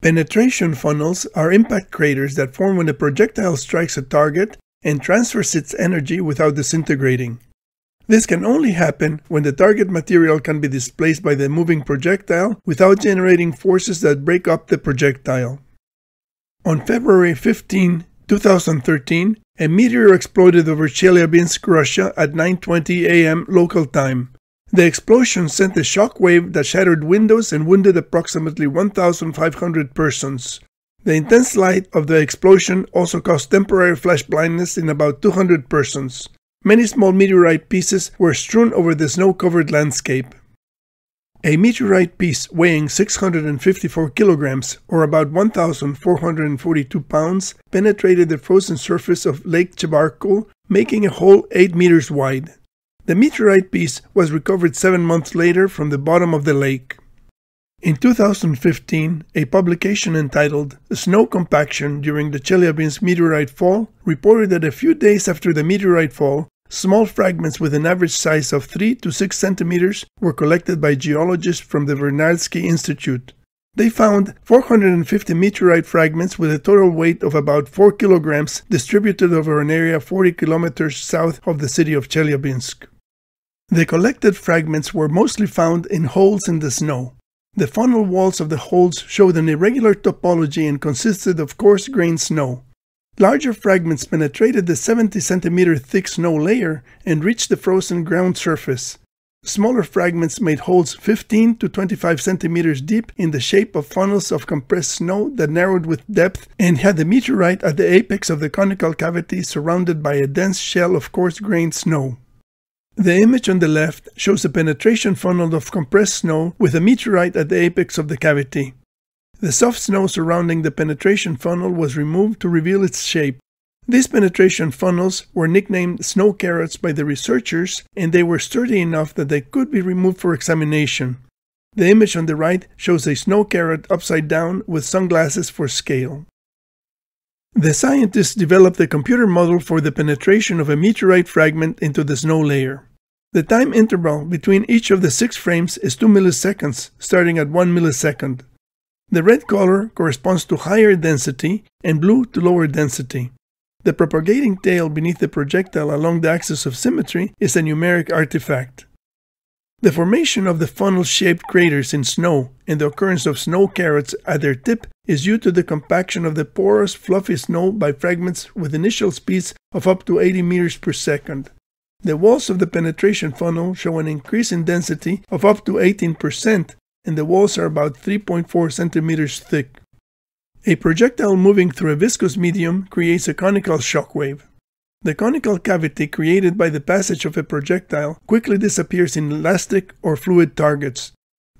Penetration funnels are impact craters that form when a projectile strikes a target and transfers its energy without disintegrating. This can only happen when the target material can be displaced by the moving projectile without generating forces that break up the projectile. On February 15, 2013, a meteor exploded over Chelyabinsk, Russia at 9:20 a.m. local time, the explosion sent a shock wave that shattered windows and wounded approximately 1,500 persons. The intense light of the explosion also caused temporary flash blindness in about 200 persons. Many small meteorite pieces were strewn over the snow covered landscape. A meteorite piece weighing 654 kilograms, or about 1,442 pounds, penetrated the frozen surface of Lake Chibarko, making a hole 8 meters wide. The meteorite piece was recovered seven months later from the bottom of the lake. In 2015, a publication entitled Snow Compaction During the Chelyabinsk Meteorite Fall reported that a few days after the meteorite fall, small fragments with an average size of 3 to 6 centimeters were collected by geologists from the Vernadsky Institute. They found 450 meteorite fragments with a total weight of about 4 kilograms distributed over an area 40 kilometers south of the city of Chelyabinsk. The collected fragments were mostly found in holes in the snow. The funnel walls of the holes showed an irregular topology and consisted of coarse-grained snow. Larger fragments penetrated the 70 centimeter thick snow layer and reached the frozen ground surface. Smaller fragments made holes 15 to 25 centimeters deep in the shape of funnels of compressed snow that narrowed with depth and had the meteorite at the apex of the conical cavity surrounded by a dense shell of coarse-grained snow. The image on the left shows a penetration funnel of compressed snow with a meteorite at the apex of the cavity. The soft snow surrounding the penetration funnel was removed to reveal its shape. These penetration funnels were nicknamed snow carrots by the researchers and they were sturdy enough that they could be removed for examination. The image on the right shows a snow carrot upside down with sunglasses for scale. The scientists developed a computer model for the penetration of a meteorite fragment into the snow layer. The time interval between each of the six frames is 2 milliseconds, starting at 1 millisecond. The red color corresponds to higher density and blue to lower density. The propagating tail beneath the projectile along the axis of symmetry is a numeric artifact. The formation of the funnel-shaped craters in snow and the occurrence of snow carrots at their tip is due to the compaction of the porous, fluffy snow by fragments with initial speeds of up to 80 meters per second. The walls of the penetration funnel show an increase in density of up to 18%, and the walls are about 3.4 centimeters thick. A projectile moving through a viscous medium creates a conical shock wave. The conical cavity created by the passage of a projectile quickly disappears in elastic or fluid targets.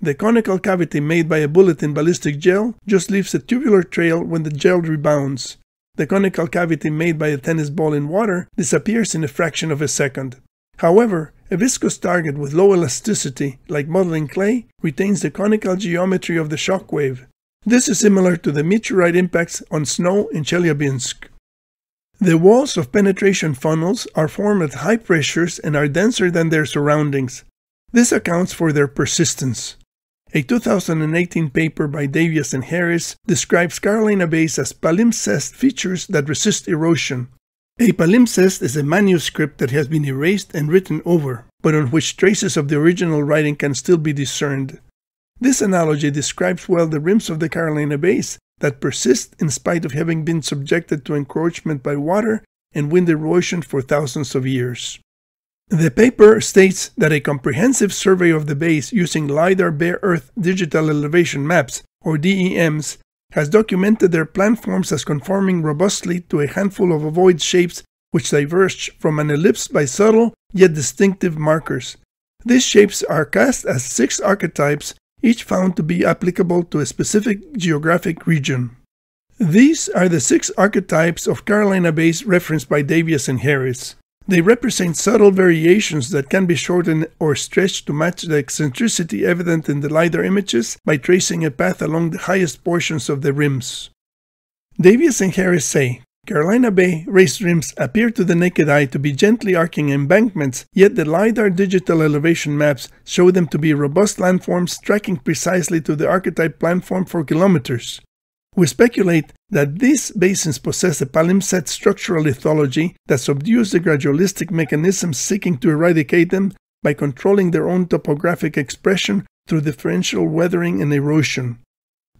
The conical cavity made by a bullet in ballistic gel just leaves a tubular trail when the gel rebounds. The conical cavity made by a tennis ball in water disappears in a fraction of a second. However, a viscous target with low elasticity, like modeling clay, retains the conical geometry of the shock wave. This is similar to the meteorite impacts on snow in Chelyabinsk. The walls of penetration funnels are formed at high pressures and are denser than their surroundings. This accounts for their persistence. A 2018 paper by Davies and Harris describes Carolina bays as palimpsest features that resist erosion. A palimpsest is a manuscript that has been erased and written over, but on which traces of the original writing can still be discerned. This analogy describes well the rims of the Carolina bays that persist in spite of having been subjected to encroachment by water and wind erosion for thousands of years. The paper states that a comprehensive survey of the bays using LIDAR Bare Earth Digital Elevation Maps, or DEMs, has documented their planforms as conforming robustly to a handful of ovoid shapes which diverge from an ellipse by subtle yet distinctive markers. These shapes are cast as six archetypes each found to be applicable to a specific geographic region. These are the six archetypes of Carolina Bays referenced by Davies and Harris. They represent subtle variations that can be shortened or stretched to match the eccentricity evident in the LiDAR images by tracing a path along the highest portions of the rims. Davies and Harris say Carolina Bay race rims appear to the naked eye to be gently arcing embankments, yet the LiDAR digital elevation maps show them to be robust landforms tracking precisely to the archetype landform for kilometers. We speculate that these basins possess a palimpsest structural lithology that subdues the gradualistic mechanisms seeking to eradicate them by controlling their own topographic expression through differential weathering and erosion.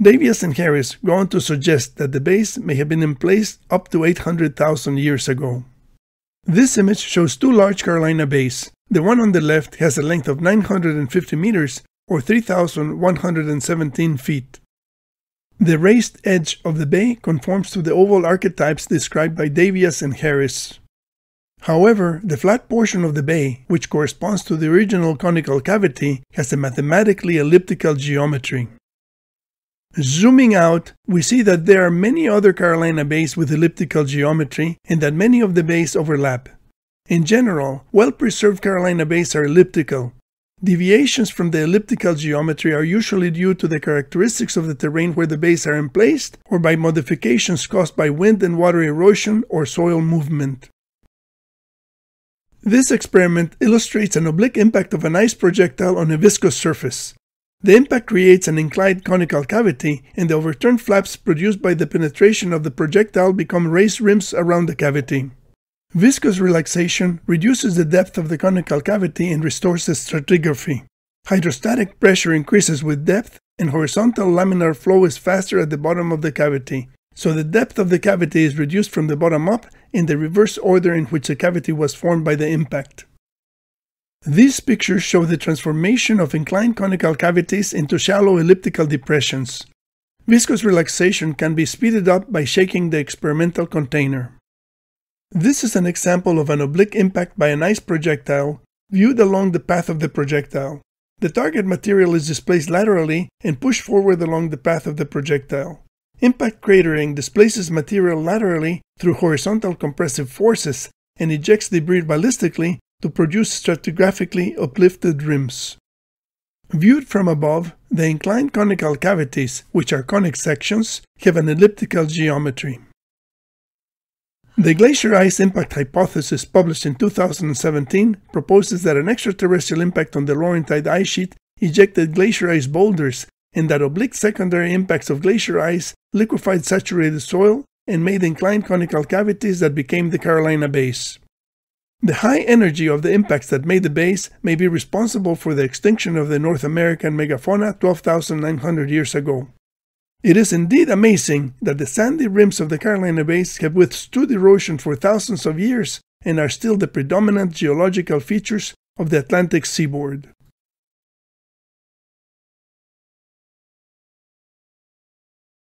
Davies and Harris go on to suggest that the base may have been in place up to 800,000 years ago. This image shows two large Carolina bays. The one on the left has a length of 950 meters or 3,117 feet. The raised edge of the bay conforms to the oval archetypes described by Davies and Harris. However, the flat portion of the bay, which corresponds to the original conical cavity, has a mathematically elliptical geometry. Zooming out, we see that there are many other Carolina bays with elliptical geometry and that many of the bays overlap. In general, well-preserved Carolina bays are elliptical. Deviations from the elliptical geometry are usually due to the characteristics of the terrain where the bays are emplaced or by modifications caused by wind and water erosion or soil movement. This experiment illustrates an oblique impact of an ice projectile on a viscous surface. The impact creates an inclined conical cavity, and the overturned flaps produced by the penetration of the projectile become raised rims around the cavity. Viscous relaxation reduces the depth of the conical cavity and restores the stratigraphy. Hydrostatic pressure increases with depth, and horizontal laminar flow is faster at the bottom of the cavity, so the depth of the cavity is reduced from the bottom up in the reverse order in which the cavity was formed by the impact. These pictures show the transformation of inclined conical cavities into shallow elliptical depressions. Viscous relaxation can be speeded up by shaking the experimental container. This is an example of an oblique impact by an ice projectile viewed along the path of the projectile. The target material is displaced laterally and pushed forward along the path of the projectile. Impact cratering displaces material laterally through horizontal compressive forces and ejects debris ballistically to produce stratigraphically uplifted rims. Viewed from above, the inclined conical cavities, which are conic sections, have an elliptical geometry. The glacier ice impact hypothesis published in 2017 proposes that an extraterrestrial impact on the Laurentide ice sheet ejected glacier ice boulders and that oblique secondary impacts of glacier ice liquefied saturated soil and made inclined conical cavities that became the Carolina base. The high energy of the impacts that made the bays may be responsible for the extinction of the North American megafauna 12,900 years ago. It is indeed amazing that the sandy rims of the Carolina Bays have withstood erosion for thousands of years and are still the predominant geological features of the Atlantic seaboard.